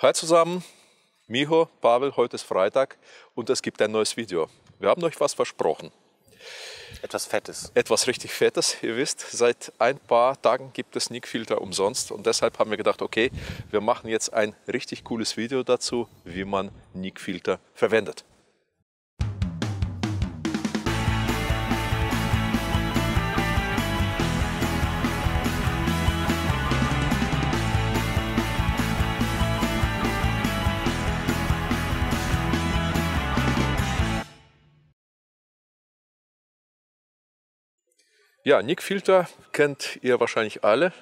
Hi zusammen, Miho, Pavel, heute ist Freitag und es gibt ein neues Video. Wir haben euch was versprochen. Etwas Fettes. Etwas richtig Fettes. Ihr wisst, seit ein paar Tagen gibt es Sneakfilter umsonst und deshalb haben wir gedacht, okay, wir machen jetzt ein richtig cooles Video dazu, wie man Sneakfilter verwendet. Ja, Nick Filter kennt ihr wahrscheinlich alle.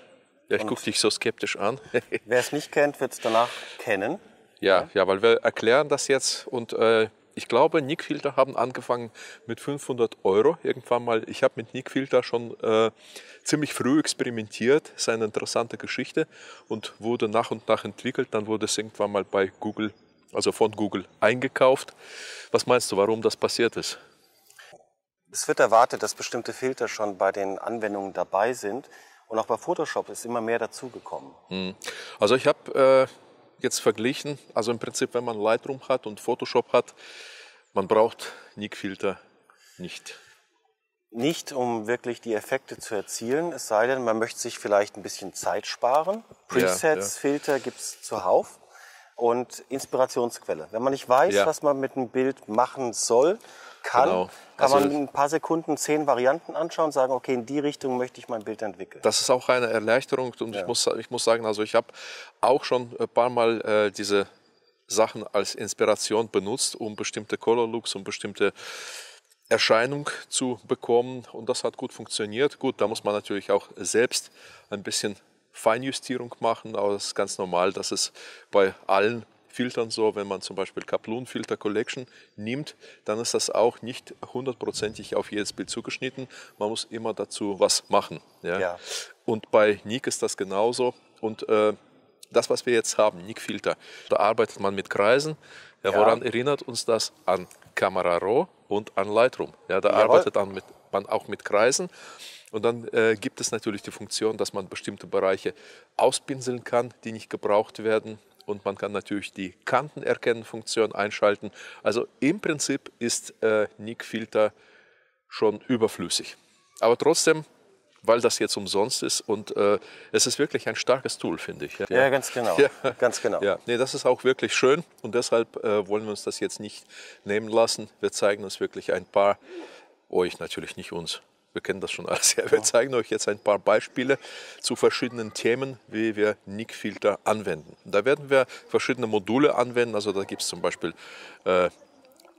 Ja, ich gucke dich so skeptisch an. Wer es nicht kennt, wird es danach kennen. Ja, ja, weil wir erklären das jetzt und äh, ich glaube, Nick Filter haben angefangen mit 500 Euro irgendwann mal. Ich habe mit Nick Filter schon äh, ziemlich früh experimentiert, das ist eine interessante Geschichte und wurde nach und nach entwickelt. Dann wurde es irgendwann mal bei Google, also von Google eingekauft. Was meinst du, warum das passiert ist? Es wird erwartet, dass bestimmte Filter schon bei den Anwendungen dabei sind. Und auch bei Photoshop ist immer mehr dazugekommen. Hm. Also ich habe äh, jetzt verglichen, also im Prinzip, wenn man Lightroom hat und Photoshop hat, man braucht Nick-Filter nicht. Nicht, um wirklich die Effekte zu erzielen, es sei denn, man möchte sich vielleicht ein bisschen Zeit sparen. Presets, ja, ja. Filter gibt es zuhauf und Inspirationsquelle. Wenn man nicht weiß, ja. was man mit einem Bild machen soll, kann, genau. kann also, man ein paar Sekunden zehn Varianten anschauen und sagen, okay, in die Richtung möchte ich mein Bild entwickeln. Das ist auch eine Erleichterung und ja. ich, muss, ich muss sagen, also ich habe auch schon ein paar Mal äh, diese Sachen als Inspiration benutzt, um bestimmte Color Looks, und bestimmte Erscheinung zu bekommen und das hat gut funktioniert. Gut, da muss man natürlich auch selbst ein bisschen Feinjustierung machen, aber es ist ganz normal, dass es bei allen Filtern so, wenn man zum Beispiel Kaplun Filter Collection nimmt, dann ist das auch nicht hundertprozentig auf jedes Bild zugeschnitten. Man muss immer dazu was machen. Ja? ja. Und bei Nick ist das genauso. Und äh, das, was wir jetzt haben, Nick-Filter, da arbeitet man mit Kreisen. Ja, woran erinnert uns das? An Camera Raw und an Lightroom. Ja, da Jawohl. arbeitet man, man auch mit Kreisen. Und dann äh, gibt es natürlich die Funktion, dass man bestimmte Bereiche auspinseln kann, die nicht gebraucht werden und man kann natürlich die Kantenerkennfunktion einschalten. Also im Prinzip ist äh, Nick Filter schon überflüssig. Aber trotzdem, weil das jetzt umsonst ist und äh, es ist wirklich ein starkes Tool, finde ich. Ja, ja ganz genau. Ja. Ganz genau. Ja. Nee, das ist auch wirklich schön und deshalb äh, wollen wir uns das jetzt nicht nehmen lassen. Wir zeigen uns wirklich ein paar, euch natürlich nicht uns, wir kennen das schon alles. Ja, wir zeigen euch jetzt ein paar Beispiele zu verschiedenen Themen, wie wir Nick-Filter anwenden. Da werden wir verschiedene Module anwenden. Also da gibt es zum Beispiel äh,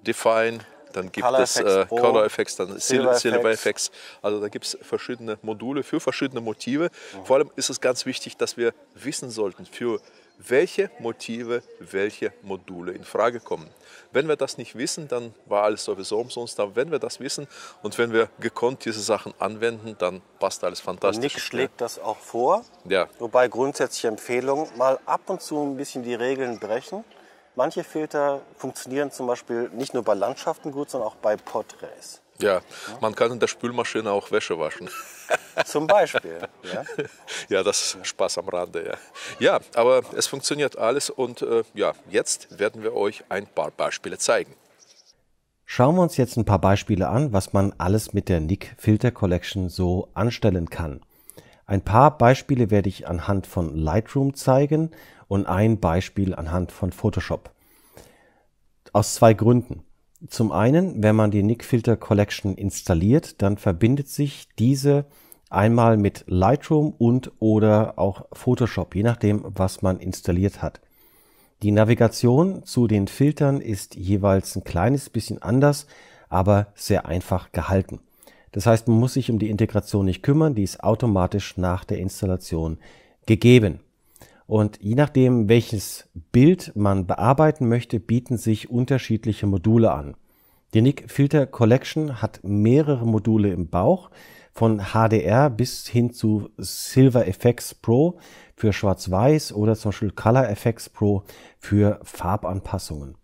Define, dann gibt Color es äh, Color Effects, dann Silver, Silver Effects. Effects. Also da gibt es verschiedene Module für verschiedene Motive. Mhm. Vor allem ist es ganz wichtig, dass wir wissen sollten, für welche Motive, welche Module in Frage kommen. Wenn wir das nicht wissen, dann war alles sowieso umsonst. Aber wenn wir das wissen und wenn wir gekonnt diese Sachen anwenden, dann passt alles fantastisch. Nick schlägt das auch vor. Ja. Wobei grundsätzliche Empfehlung, mal ab und zu ein bisschen die Regeln brechen. Manche Filter funktionieren zum Beispiel nicht nur bei Landschaften gut, sondern auch bei Porträts. Ja, ja, man kann in der Spülmaschine auch Wäsche waschen. Zum Beispiel. Ja, ja das ist Spaß am Rande. Ja, ja aber es funktioniert alles und äh, ja, jetzt werden wir euch ein paar Beispiele zeigen. Schauen wir uns jetzt ein paar Beispiele an, was man alles mit der Nick Filter Collection so anstellen kann. Ein paar Beispiele werde ich anhand von Lightroom zeigen und ein Beispiel anhand von Photoshop. Aus zwei Gründen. Zum einen, wenn man die Nick Filter Collection installiert, dann verbindet sich diese einmal mit Lightroom und oder auch Photoshop, je nachdem, was man installiert hat. Die Navigation zu den Filtern ist jeweils ein kleines bisschen anders, aber sehr einfach gehalten. Das heißt, man muss sich um die Integration nicht kümmern, die ist automatisch nach der Installation gegeben. Und je nachdem, welches Bild man bearbeiten möchte, bieten sich unterschiedliche Module an. Die Nick Filter Collection hat mehrere Module im Bauch, von HDR bis hin zu Silver Effects Pro für Schwarz-Weiß oder zum Beispiel Color Effects Pro für Farbanpassungen.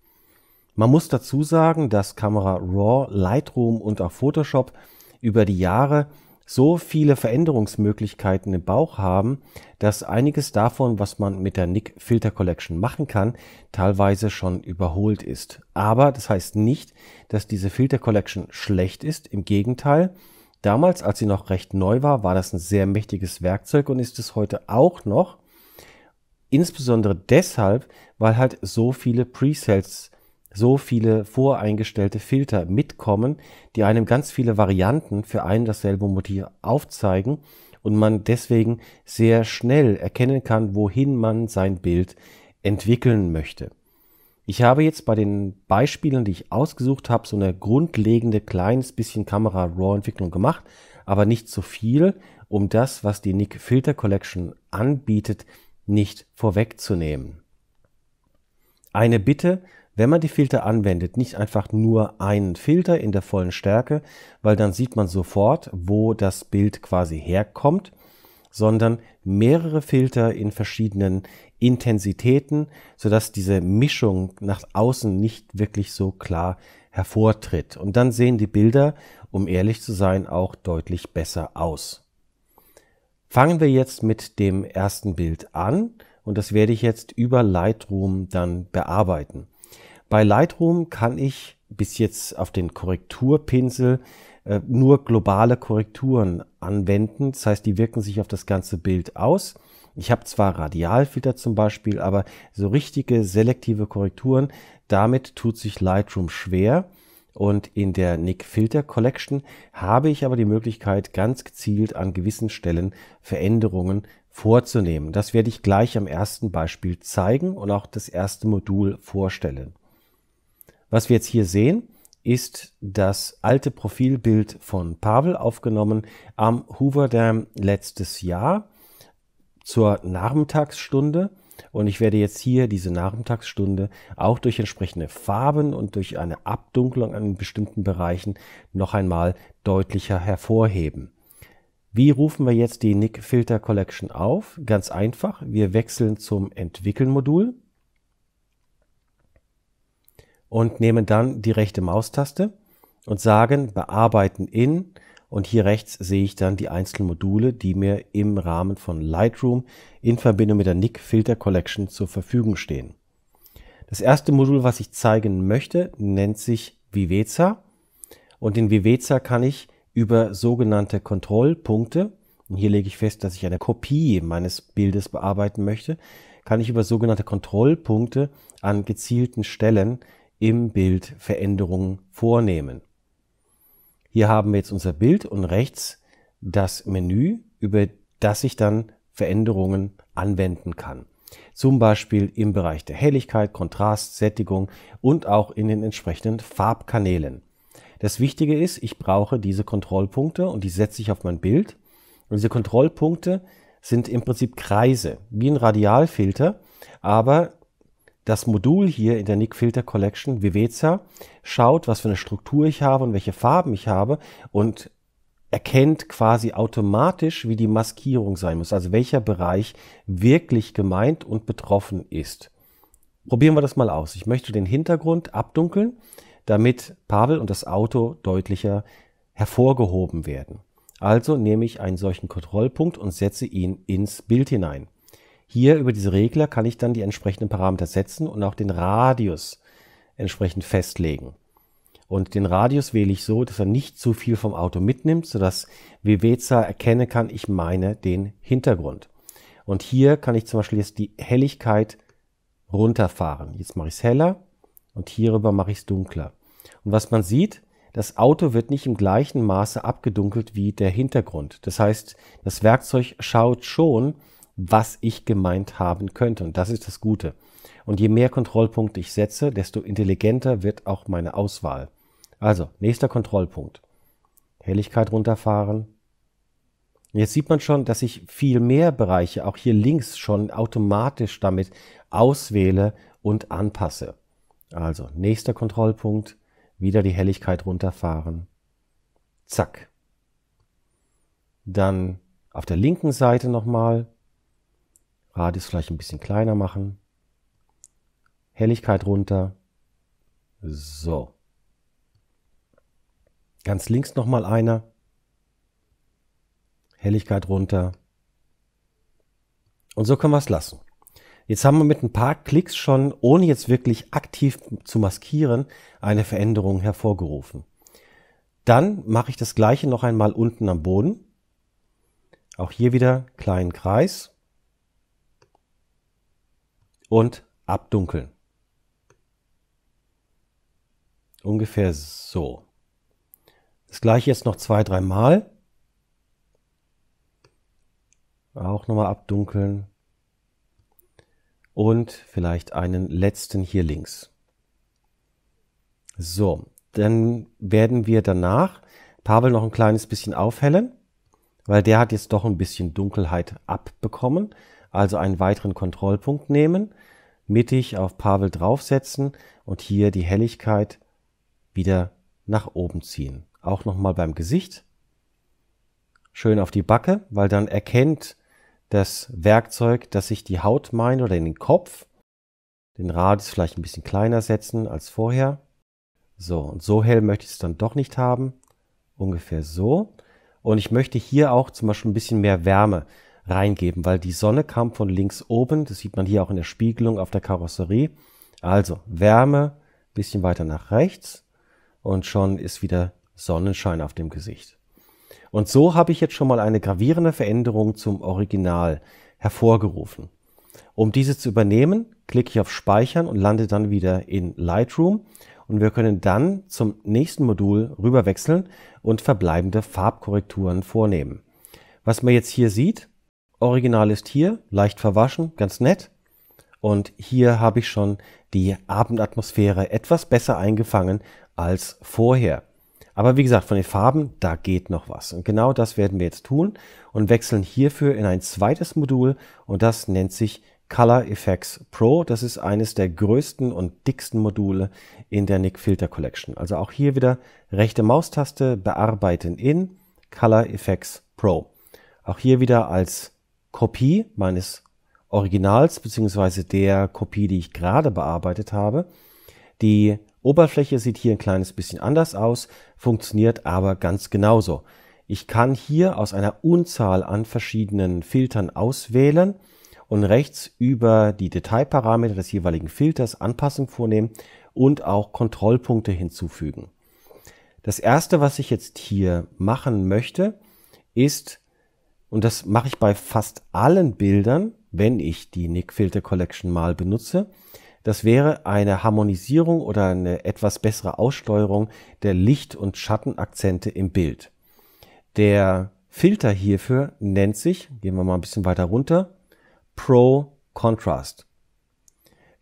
Man muss dazu sagen, dass Kamera Raw, Lightroom und auch Photoshop über die Jahre so viele Veränderungsmöglichkeiten im Bauch haben, dass einiges davon, was man mit der Nick Filter Collection machen kann, teilweise schon überholt ist. Aber das heißt nicht, dass diese Filter Collection schlecht ist. Im Gegenteil, damals, als sie noch recht neu war, war das ein sehr mächtiges Werkzeug und ist es heute auch noch. Insbesondere deshalb, weil halt so viele Presets so viele voreingestellte Filter mitkommen, die einem ganz viele Varianten für ein dasselbe Motiv aufzeigen und man deswegen sehr schnell erkennen kann, wohin man sein Bild entwickeln möchte. Ich habe jetzt bei den Beispielen, die ich ausgesucht habe, so eine grundlegende kleines bisschen Kamera-RAW-Entwicklung gemacht, aber nicht zu so viel, um das, was die Nick Filter Collection anbietet, nicht vorwegzunehmen. Eine Bitte wenn man die Filter anwendet, nicht einfach nur einen Filter in der vollen Stärke, weil dann sieht man sofort, wo das Bild quasi herkommt, sondern mehrere Filter in verschiedenen Intensitäten, sodass diese Mischung nach außen nicht wirklich so klar hervortritt. Und dann sehen die Bilder, um ehrlich zu sein, auch deutlich besser aus. Fangen wir jetzt mit dem ersten Bild an und das werde ich jetzt über Lightroom dann bearbeiten. Bei Lightroom kann ich bis jetzt auf den Korrekturpinsel äh, nur globale Korrekturen anwenden. Das heißt, die wirken sich auf das ganze Bild aus. Ich habe zwar Radialfilter zum Beispiel, aber so richtige selektive Korrekturen, damit tut sich Lightroom schwer. Und in der Nick Filter Collection habe ich aber die Möglichkeit, ganz gezielt an gewissen Stellen Veränderungen vorzunehmen. Das werde ich gleich am ersten Beispiel zeigen und auch das erste Modul vorstellen. Was wir jetzt hier sehen, ist das alte Profilbild von Pavel aufgenommen am Hoover Dam letztes Jahr zur Nachmittagsstunde. Und ich werde jetzt hier diese Nachmittagsstunde auch durch entsprechende Farben und durch eine Abdunklung an bestimmten Bereichen noch einmal deutlicher hervorheben. Wie rufen wir jetzt die Nick Filter Collection auf? Ganz einfach. Wir wechseln zum Entwickeln Modul und nehmen dann die rechte Maustaste und sagen Bearbeiten in. Und hier rechts sehe ich dann die einzelnen Module, die mir im Rahmen von Lightroom in Verbindung mit der Nick Filter Collection zur Verfügung stehen. Das erste Modul, was ich zeigen möchte, nennt sich Viveza Und in Viveza kann ich über sogenannte Kontrollpunkte, und hier lege ich fest, dass ich eine Kopie meines Bildes bearbeiten möchte, kann ich über sogenannte Kontrollpunkte an gezielten Stellen im Bild Veränderungen vornehmen. Hier haben wir jetzt unser Bild und rechts das Menü, über das ich dann Veränderungen anwenden kann. Zum Beispiel im Bereich der Helligkeit, Kontrast, Sättigung und auch in den entsprechenden Farbkanälen. Das Wichtige ist, ich brauche diese Kontrollpunkte und die setze ich auf mein Bild. Und diese Kontrollpunkte sind im Prinzip Kreise, wie ein Radialfilter, aber das Modul hier in der Nick Filter Collection Viveza, schaut, was für eine Struktur ich habe und welche Farben ich habe und erkennt quasi automatisch, wie die Maskierung sein muss, also welcher Bereich wirklich gemeint und betroffen ist. Probieren wir das mal aus. Ich möchte den Hintergrund abdunkeln, damit Pavel und das Auto deutlicher hervorgehoben werden. Also nehme ich einen solchen Kontrollpunkt und setze ihn ins Bild hinein. Hier über diese Regler kann ich dann die entsprechenden Parameter setzen und auch den Radius entsprechend festlegen. Und den Radius wähle ich so, dass er nicht zu viel vom Auto mitnimmt, sodass Viveza erkennen kann, ich meine den Hintergrund. Und hier kann ich zum Beispiel jetzt die Helligkeit runterfahren. Jetzt mache ich es heller und hierüber mache ich es dunkler. Und was man sieht, das Auto wird nicht im gleichen Maße abgedunkelt wie der Hintergrund. Das heißt, das Werkzeug schaut schon, was ich gemeint haben könnte. Und das ist das Gute. Und je mehr Kontrollpunkte ich setze, desto intelligenter wird auch meine Auswahl. Also, nächster Kontrollpunkt. Helligkeit runterfahren. Jetzt sieht man schon, dass ich viel mehr Bereiche, auch hier links, schon automatisch damit auswähle und anpasse. Also, nächster Kontrollpunkt. Wieder die Helligkeit runterfahren. Zack. Dann auf der linken Seite nochmal Radius vielleicht ein bisschen kleiner machen. Helligkeit runter. So. Ganz links nochmal einer. Helligkeit runter. Und so können wir es lassen. Jetzt haben wir mit ein paar Klicks schon, ohne jetzt wirklich aktiv zu maskieren, eine Veränderung hervorgerufen. Dann mache ich das gleiche noch einmal unten am Boden. Auch hier wieder kleinen Kreis und abdunkeln. Ungefähr so. Das gleiche jetzt noch zwei, dreimal. Auch nochmal abdunkeln. Und vielleicht einen letzten hier links. So, dann werden wir danach Pavel noch ein kleines bisschen aufhellen, weil der hat jetzt doch ein bisschen Dunkelheit abbekommen also einen weiteren Kontrollpunkt nehmen, mittig auf Pavel draufsetzen und hier die Helligkeit wieder nach oben ziehen. Auch nochmal beim Gesicht. Schön auf die Backe, weil dann erkennt das Werkzeug, dass ich die Haut meine oder den Kopf. Den Rad ist vielleicht ein bisschen kleiner setzen als vorher. So, und so hell möchte ich es dann doch nicht haben. Ungefähr so. Und ich möchte hier auch zum Beispiel ein bisschen mehr Wärme reingeben, weil die Sonne kam von links oben, das sieht man hier auch in der Spiegelung auf der Karosserie. Also Wärme, bisschen weiter nach rechts und schon ist wieder Sonnenschein auf dem Gesicht. Und so habe ich jetzt schon mal eine gravierende Veränderung zum Original hervorgerufen. Um diese zu übernehmen, klicke ich auf Speichern und lande dann wieder in Lightroom und wir können dann zum nächsten Modul rüberwechseln und verbleibende Farbkorrekturen vornehmen. Was man jetzt hier sieht, Original ist hier, leicht verwaschen, ganz nett. Und hier habe ich schon die Abendatmosphäre etwas besser eingefangen als vorher. Aber wie gesagt, von den Farben, da geht noch was. Und genau das werden wir jetzt tun und wechseln hierfür in ein zweites Modul und das nennt sich Color Effects Pro. Das ist eines der größten und dicksten Module in der Nick Filter Collection. Also auch hier wieder rechte Maustaste, bearbeiten in Color Effects Pro. Auch hier wieder als Kopie meines Originals beziehungsweise der Kopie, die ich gerade bearbeitet habe. Die Oberfläche sieht hier ein kleines bisschen anders aus, funktioniert aber ganz genauso. Ich kann hier aus einer Unzahl an verschiedenen Filtern auswählen und rechts über die Detailparameter des jeweiligen Filters Anpassung vornehmen und auch Kontrollpunkte hinzufügen. Das erste, was ich jetzt hier machen möchte, ist und das mache ich bei fast allen Bildern, wenn ich die Nick Filter Collection mal benutze. Das wäre eine Harmonisierung oder eine etwas bessere Aussteuerung der Licht- und Schattenakzente im Bild. Der Filter hierfür nennt sich, gehen wir mal ein bisschen weiter runter, Pro Contrast.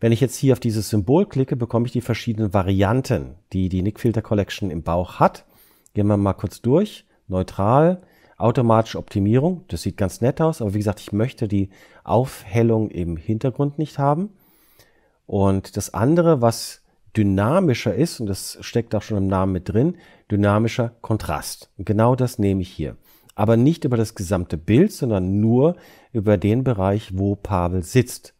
Wenn ich jetzt hier auf dieses Symbol klicke, bekomme ich die verschiedenen Varianten, die die Nick Filter Collection im Bauch hat. Gehen wir mal kurz durch. Neutral, automatische Optimierung. Das sieht ganz nett aus, aber wie gesagt, ich möchte die Aufhellung im Hintergrund nicht haben. Und das andere, was dynamischer ist, und das steckt auch schon im Namen mit drin, dynamischer Kontrast. Und genau das nehme ich hier. Aber nicht über das gesamte Bild, sondern nur über den Bereich, wo Pavel sitzt.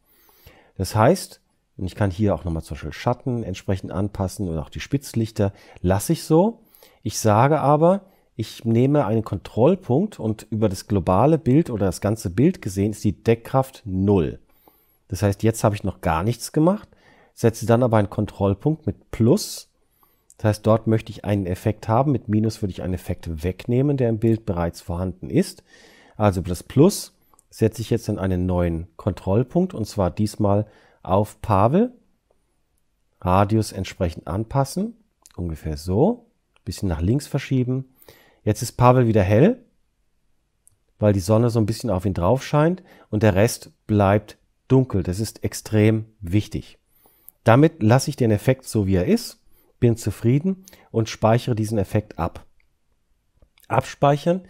Das heißt, und ich kann hier auch nochmal zum Beispiel Schatten entsprechend anpassen oder auch die Spitzlichter, lasse ich so. Ich sage aber, ich nehme einen Kontrollpunkt und über das globale Bild oder das ganze Bild gesehen ist die Deckkraft 0. Das heißt, jetzt habe ich noch gar nichts gemacht, setze dann aber einen Kontrollpunkt mit Plus. Das heißt, dort möchte ich einen Effekt haben. Mit Minus würde ich einen Effekt wegnehmen, der im Bild bereits vorhanden ist. Also über das Plus setze ich jetzt in einen neuen Kontrollpunkt und zwar diesmal auf Pavel. Radius entsprechend anpassen, ungefähr so. Bisschen nach links verschieben Jetzt ist Pavel wieder hell, weil die Sonne so ein bisschen auf ihn drauf scheint und der Rest bleibt dunkel. Das ist extrem wichtig. Damit lasse ich den Effekt so wie er ist, bin zufrieden und speichere diesen Effekt ab. Abspeichern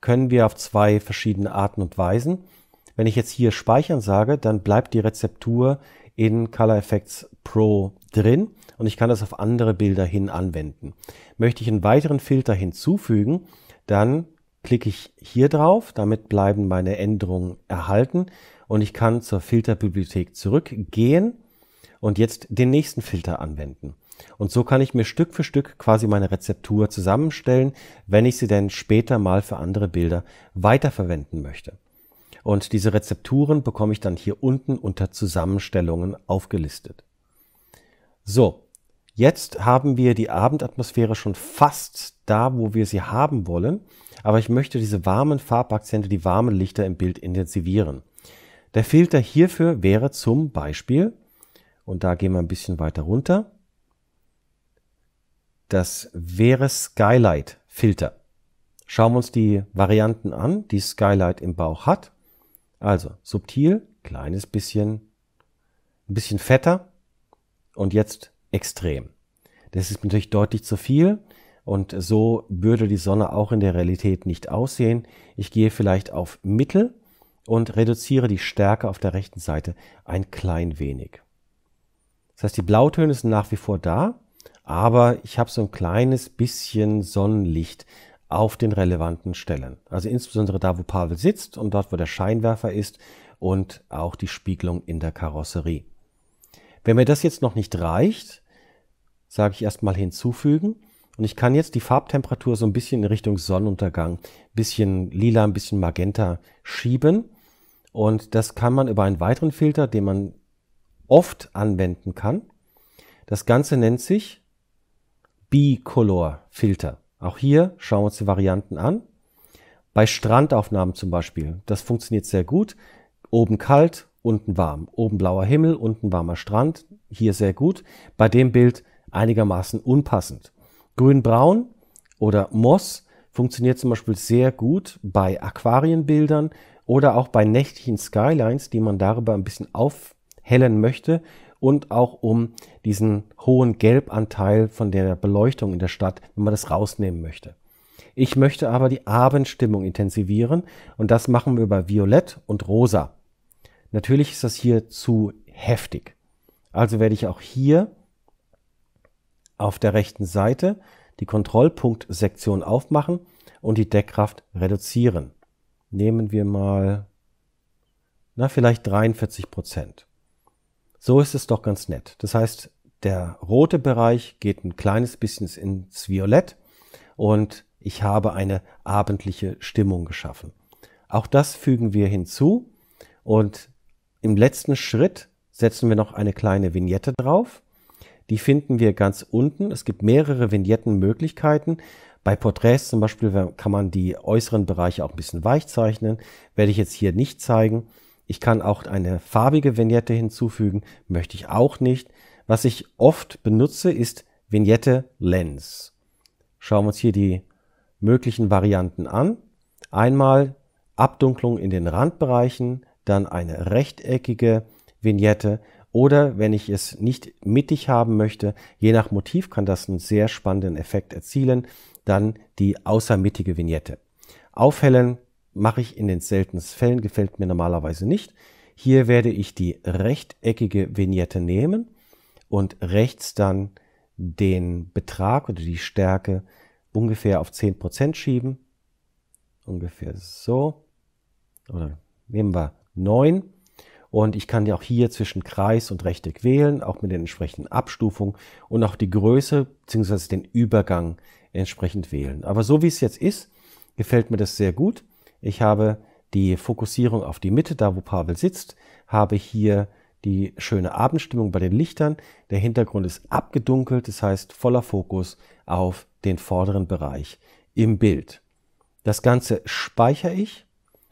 können wir auf zwei verschiedene Arten und Weisen. Wenn ich jetzt hier speichern sage, dann bleibt die Rezeptur in Color Effects Pro drin und ich kann das auf andere Bilder hin anwenden. Möchte ich einen weiteren Filter hinzufügen, dann klicke ich hier drauf, damit bleiben meine Änderungen erhalten und ich kann zur Filterbibliothek zurückgehen und jetzt den nächsten Filter anwenden. Und so kann ich mir Stück für Stück quasi meine Rezeptur zusammenstellen, wenn ich sie denn später mal für andere Bilder weiterverwenden möchte. Und diese Rezepturen bekomme ich dann hier unten unter Zusammenstellungen aufgelistet. So, jetzt haben wir die Abendatmosphäre schon fast da, wo wir sie haben wollen, aber ich möchte diese warmen Farbakzente, die warmen Lichter im Bild intensivieren. Der Filter hierfür wäre zum Beispiel, und da gehen wir ein bisschen weiter runter, das wäre Skylight Filter. Schauen wir uns die Varianten an, die Skylight im Bauch hat. Also subtil, kleines bisschen, ein bisschen fetter, und jetzt extrem. Das ist natürlich deutlich zu viel und so würde die Sonne auch in der Realität nicht aussehen. Ich gehe vielleicht auf Mittel und reduziere die Stärke auf der rechten Seite ein klein wenig. Das heißt, die Blautöne sind nach wie vor da, aber ich habe so ein kleines bisschen Sonnenlicht auf den relevanten Stellen. Also insbesondere da, wo Pavel sitzt und dort, wo der Scheinwerfer ist und auch die Spiegelung in der Karosserie. Wenn mir das jetzt noch nicht reicht, sage ich erstmal hinzufügen. Und ich kann jetzt die Farbtemperatur so ein bisschen in Richtung Sonnenuntergang, bisschen lila, ein bisschen magenta schieben. Und das kann man über einen weiteren Filter, den man oft anwenden kann. Das Ganze nennt sich Bicolor-Filter. Auch hier schauen wir uns die Varianten an. Bei Strandaufnahmen zum Beispiel. Das funktioniert sehr gut. Oben kalt, unten warm. Oben blauer Himmel, unten warmer Strand. Hier sehr gut. Bei dem Bild einigermaßen unpassend. Grün-braun oder Moss funktioniert zum Beispiel sehr gut bei Aquarienbildern oder auch bei nächtlichen Skylines, die man darüber ein bisschen aufhellen möchte und auch um diesen hohen Gelbanteil von der Beleuchtung in der Stadt, wenn man das rausnehmen möchte. Ich möchte aber die Abendstimmung intensivieren und das machen wir bei Violett und Rosa. Natürlich ist das hier zu heftig. Also werde ich auch hier auf der rechten Seite die Kontrollpunktsektion aufmachen und die Deckkraft reduzieren. Nehmen wir mal, na, vielleicht 43 Prozent. So ist es doch ganz nett. Das heißt, der rote Bereich geht ein kleines bisschen ins Violett und ich habe eine abendliche Stimmung geschaffen. Auch das fügen wir hinzu und im letzten Schritt setzen wir noch eine kleine Vignette drauf. Die finden wir ganz unten. Es gibt mehrere Vignettenmöglichkeiten. Bei Porträts zum Beispiel kann man die äußeren Bereiche auch ein bisschen weich zeichnen. Werde ich jetzt hier nicht zeigen. Ich kann auch eine farbige Vignette hinzufügen. Möchte ich auch nicht. Was ich oft benutze, ist Vignette Lens. Schauen wir uns hier die möglichen Varianten an. Einmal Abdunklung in den Randbereichen, dann eine rechteckige Vignette oder wenn ich es nicht mittig haben möchte, je nach Motiv kann das einen sehr spannenden Effekt erzielen, dann die außermittige Vignette. Aufhellen mache ich in den seltensten Fällen, gefällt mir normalerweise nicht. Hier werde ich die rechteckige Vignette nehmen und rechts dann den Betrag oder die Stärke ungefähr auf 10% schieben. Ungefähr so. Oder nehmen wir 9. Und ich kann ja auch hier zwischen Kreis und Rechteck wählen, auch mit den entsprechenden Abstufungen und auch die Größe bzw. den Übergang entsprechend wählen. Aber so wie es jetzt ist, gefällt mir das sehr gut. Ich habe die Fokussierung auf die Mitte, da wo Pavel sitzt, habe hier die schöne Abendstimmung bei den Lichtern. Der Hintergrund ist abgedunkelt, das heißt voller Fokus auf den vorderen Bereich im Bild. Das Ganze speichere ich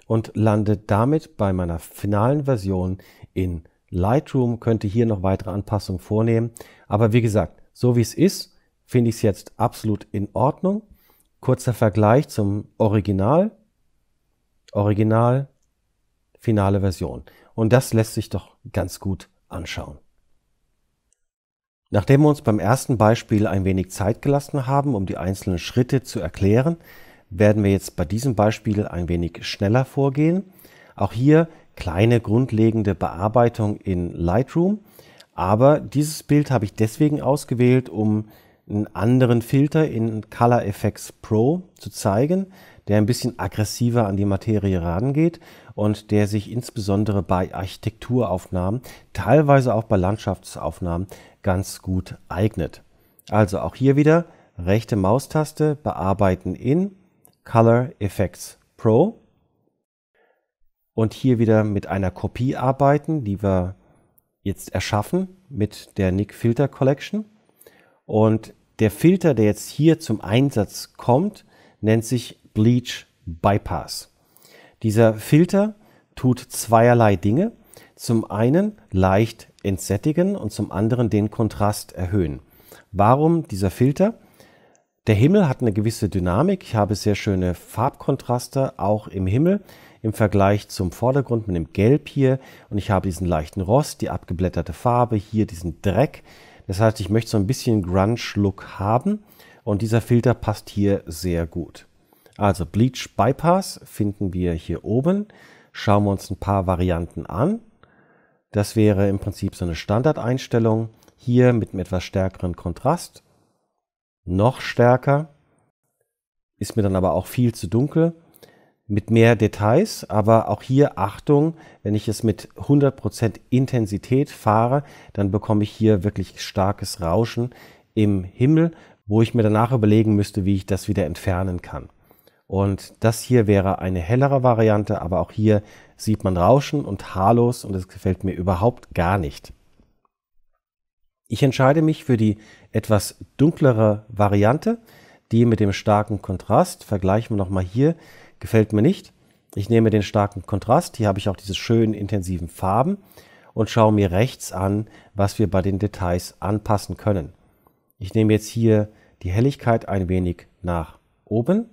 und lande damit bei meiner finalen Version in Lightroom, könnte hier noch weitere Anpassungen vornehmen. Aber wie gesagt, so wie es ist, finde ich es jetzt absolut in Ordnung. Kurzer Vergleich zum Original. Original, finale Version. Und das lässt sich doch ganz gut anschauen. Nachdem wir uns beim ersten Beispiel ein wenig Zeit gelassen haben, um die einzelnen Schritte zu erklären, werden wir jetzt bei diesem Beispiel ein wenig schneller vorgehen. Auch hier kleine grundlegende Bearbeitung in Lightroom. Aber dieses Bild habe ich deswegen ausgewählt, um einen anderen Filter in Color Effects Pro zu zeigen, der ein bisschen aggressiver an die Materie rangeht und der sich insbesondere bei Architekturaufnahmen, teilweise auch bei Landschaftsaufnahmen ganz gut eignet. Also auch hier wieder rechte Maustaste, bearbeiten in, Color Effects Pro und hier wieder mit einer Kopie arbeiten, die wir jetzt erschaffen mit der Nick Filter Collection. Und der Filter, der jetzt hier zum Einsatz kommt, nennt sich Bleach Bypass. Dieser Filter tut zweierlei Dinge. Zum einen leicht entsättigen und zum anderen den Kontrast erhöhen. Warum dieser Filter? Der Himmel hat eine gewisse Dynamik. Ich habe sehr schöne Farbkontraste auch im Himmel im Vergleich zum Vordergrund mit dem Gelb hier. Und ich habe diesen leichten Rost, die abgeblätterte Farbe, hier diesen Dreck. Das heißt, ich möchte so ein bisschen Grunge-Look haben. Und dieser Filter passt hier sehr gut. Also Bleach Bypass finden wir hier oben. Schauen wir uns ein paar Varianten an. Das wäre im Prinzip so eine Standardeinstellung. Hier mit einem etwas stärkeren Kontrast noch stärker. Ist mir dann aber auch viel zu dunkel. Mit mehr Details, aber auch hier Achtung, wenn ich es mit 100% Intensität fahre, dann bekomme ich hier wirklich starkes Rauschen im Himmel, wo ich mir danach überlegen müsste, wie ich das wieder entfernen kann. Und das hier wäre eine hellere Variante, aber auch hier sieht man Rauschen und haarlos und es gefällt mir überhaupt gar nicht. Ich entscheide mich für die etwas dunklere Variante. Die mit dem starken Kontrast, vergleichen wir nochmal hier, gefällt mir nicht. Ich nehme den starken Kontrast, hier habe ich auch diese schönen intensiven Farben und schaue mir rechts an, was wir bei den Details anpassen können. Ich nehme jetzt hier die Helligkeit ein wenig nach oben.